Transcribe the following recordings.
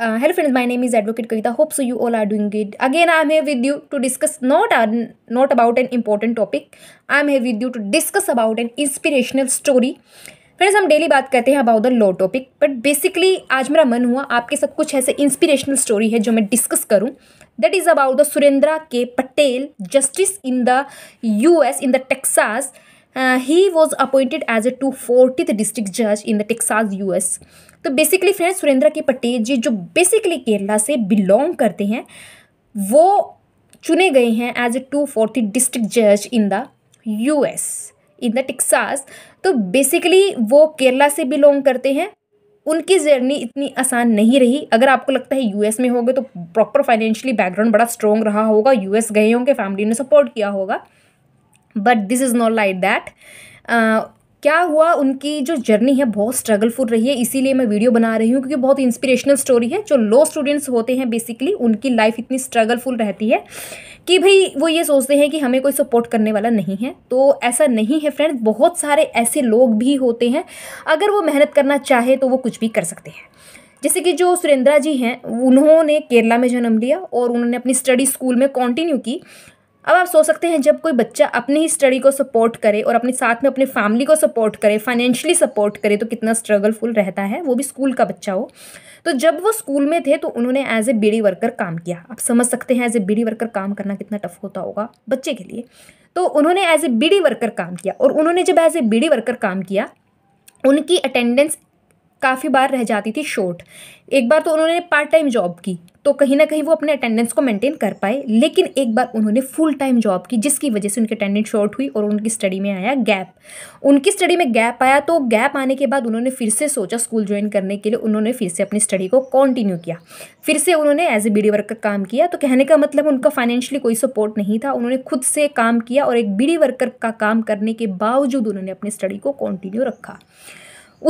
hello friends my name is advocate Kavita hope so you all are doing good again I am have with you to discuss not are not about an important topic I am have with you to discuss about an inspirational story friends हम daily बात करते हैं about the low topic but basically आज मेरा मन हुआ आपके सब कुछ ऐसे इंस्पिरेशनल स्टोरी है जो मैं डिस्कस करूँ that is about the Surendra K Patel justice in the U S in the Texas uh, he was appointed as a 240th district judge in the texas US तो basically friend Surendra K Patel जी जो basically Kerala से belong करते हैं वो चुने गए हैं as a two forty district जज in the US in the Texas तो बेसिकली वो केरला से बिलोंग करते हैं उनकी जर्नी इतनी आसान नहीं रही अगर आपको लगता है यूएस में होगे तो प्रॉपर फाइनेंशियली बैकग्राउंड बड़ा स्ट्रॉन्ग रहा होगा यूएस गए होंगे फैमिली ने सपोर्ट किया होगा but this is not like that क्या हुआ उनकी जो जर्नी है बहुत स्ट्रगलफुल रही है इसीलिए मैं वीडियो बना रही हूँ क्योंकि बहुत इंस्पिरेशनल स्टोरी है जो लो स्टूडेंट्स होते हैं बेसिकली उनकी लाइफ इतनी स्ट्रगलफुल रहती है कि भाई वो ये सोचते हैं कि हमें कोई सपोर्ट करने वाला नहीं है तो ऐसा नहीं है फ्रेंड बहुत सारे ऐसे लोग भी होते हैं अगर वो मेहनत करना चाहे तो वो कुछ भी कर सकते हैं जैसे कि जो सुरेंद्रा जी हैं उन्होंने केरला में जन्म लिया और उन्होंने अपनी स्टडी स्कूल में कॉन्टिन्यू की अब आप सोच सकते हैं जब कोई बच्चा अपनी ही स्टडी को सपोर्ट करे और अपने साथ में अपने फैमिली को सपोर्ट करे फाइनेंशियली सपोर्ट करे तो कितना स्ट्रगलफुल रहता है वो भी स्कूल का बच्चा हो तो जब वो स्कूल में थे तो उन्होंने एज ए बीडी वर्कर काम किया आप समझ सकते हैं एज ए बीडी वर्कर काम करना कितना टफ होता होगा बच्चे के लिए तो उन्होंने एज ए बीडी वर्कर काम किया और उन्होंने जब एज ए बीडी वर्कर काम किया उनकी अटेंडेंस काफ़ी बार रह जाती थी शॉर्ट एक बार तो उन्होंने पार्ट टाइम जॉब की तो कहीं ना कहीं वो अपने अटेंडेंस को मेंटेन कर पाए लेकिन एक बार उन्होंने फुल टाइम जॉब की जिसकी वजह से उनकी अटेंडेंस शॉर्ट हुई और उनकी स्टडी में आया गैप उनकी स्टडी में गैप आया तो गैप आने के बाद उन्होंने फिर से सोचा स्कूल ज्वाइन करने के लिए उन्होंने फिर से अपनी स्टडी को कंटिन्यू किया फिर से उन्होंने as a B D work का काम किया तो कहने का मतलब उनका फाइनेंशियली कोई सपोर्ट नहीं था उन्होंने खुद से काम किया और एक बी डी वर्कर का काम करने के बावजूद उन्होंने अपनी स्टडी को कॉन्टिन्यू रखा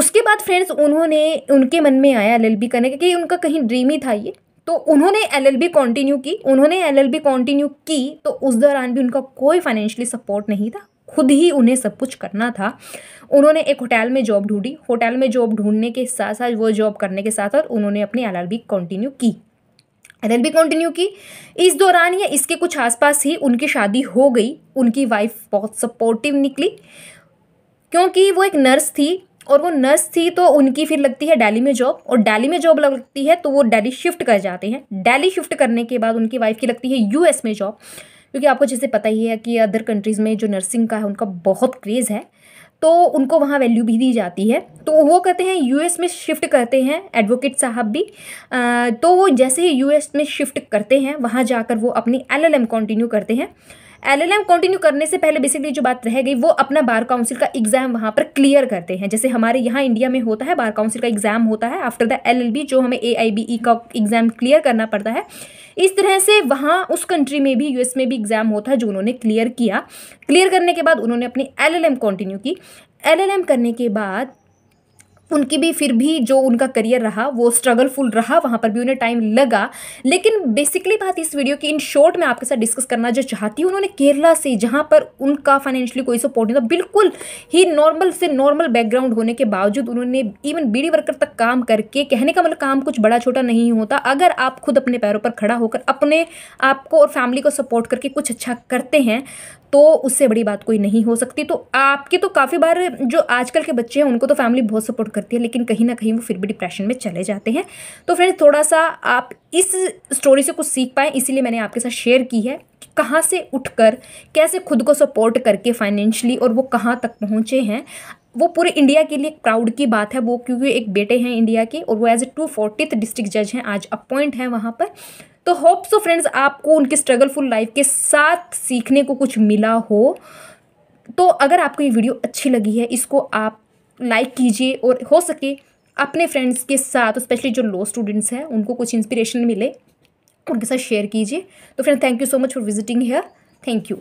उसके बाद फ्रेंड्स उन्होंने उनके मन में आया एल करने का क्योंकि उनका कहीं ड्रीम ही था ये तो उन्होंने एल कंटिन्यू की उन्होंने एल कंटिन्यू की तो उस दौरान भी उनका कोई फाइनेंशियली सपोर्ट नहीं था खुद ही उन्हें सब कुछ करना था उन्होंने एक होटल में जॉब ढूंढी होटल में जॉब ढूंढने के साथ साथ वो जॉब करने के साथ साथ उन्होंने अपनी एल कंटिन्यू की एल कंटिन्यू की इस दौरान या इसके कुछ आसपास ही उनकी शादी हो गई उनकी वाइफ बहुत सपोर्टिव निकली क्योंकि वो एक नर्स थी और वो नर्स थी तो उनकी फिर लगती है डेली में जॉब और डेली में जॉब लगती है तो वो डेली शिफ्ट कर जाते हैं डेली शिफ्ट करने के बाद उनकी वाइफ की लगती है यूएस में जॉब क्योंकि आपको जैसे पता ही है कि अदर कंट्रीज़ में जो नर्सिंग का है उनका बहुत क्रेज़ है तो उनको वहाँ वैल्यू भी दी जाती है तो वो कहते हैं यूएस में शिफ्ट करते हैं एडवोकेट साहब भी आ, तो वो जैसे ही यूएस में शिफ्ट करते हैं वहाँ जाकर वो अपनी एलएलएम कंटिन्यू करते हैं एलएलएम कंटिन्यू करने से पहले बेसिकली जो बात रह गई वो अपना बार काउंसिल का एग्जाम वहाँ पर क्लियर करते हैं जैसे हमारे यहाँ इंडिया में होता है बार काउंसिल का एग्जाम होता है आफ्टर द एल जो हमें ए e का एग्जाम क्लियर करना पड़ता है इस तरह से वहाँ उस कंट्री में भी यूएस में भी एग्जाम होता है जो उन्होंने क्लियर किया क्लियर करने के बाद उन्होंने अपनी एलएलएम कंटिन्यू की एलएलएम करने के बाद उनकी भी फिर भी जो उनका करियर रहा वो स्ट्रगलफुल रहा वहाँ पर भी उन्हें टाइम लगा लेकिन बेसिकली बात इस वीडियो की इन शॉर्ट में आपके साथ डिस्कस करना जो चाहती हूँ उन्होंने केरला से जहाँ पर उनका फाइनेंशियली कोई सपोर्ट नहीं था बिल्कुल ही नॉर्मल से नॉर्मल बैकग्राउंड होने के बावजूद उन्होंने इवन बी वर्कर तक काम करके कहने का मतलब काम कुछ बड़ा छोटा नहीं होता अगर आप खुद अपने पैरों पर खड़ा होकर अपने आप को और फैमिली को सपोर्ट करके कुछ अच्छा करते हैं तो उससे बड़ी बात कोई नहीं हो सकती तो आपके तो काफ़ी बार जो आजकल के बच्चे हैं उनको तो फैमिली बहुत सपोर्ट कर करती है लेकिन कहीं ना कहीं वो फिर भी डिप्रेशन में चले जाते हैं तो फ्रेंड्स थोड़ा सा आप इस स्टोरी से कुछ सीख पाएँ इसीलिए मैंने आपके साथ शेयर की है कि कहाँ से उठकर कैसे खुद को सपोर्ट करके फाइनेंशली और वो कहाँ तक पहुँचे हैं वो पूरे इंडिया के लिए प्राउड की बात है वो क्योंकि एक बेटे हैं इंडिया के और वो as a two fortieth district जज हैं आज अपॉइंट हैं वहाँ पर तो होप सो फ्रेंड्स आपको उनके स्ट्रगलफुल लाइफ के साथ सीखने को कुछ मिला हो तो अगर आपको ये वीडियो अच्छी लगी है इसको आप लाइक कीजिए और हो सके अपने फ्रेंड्स के साथ स्पेशली जो लो स्टूडेंट्स हैं उनको कुछ इंस्पिरेशन मिले उनके साथ शेयर कीजिए तो friend thank you so much for visiting here thank you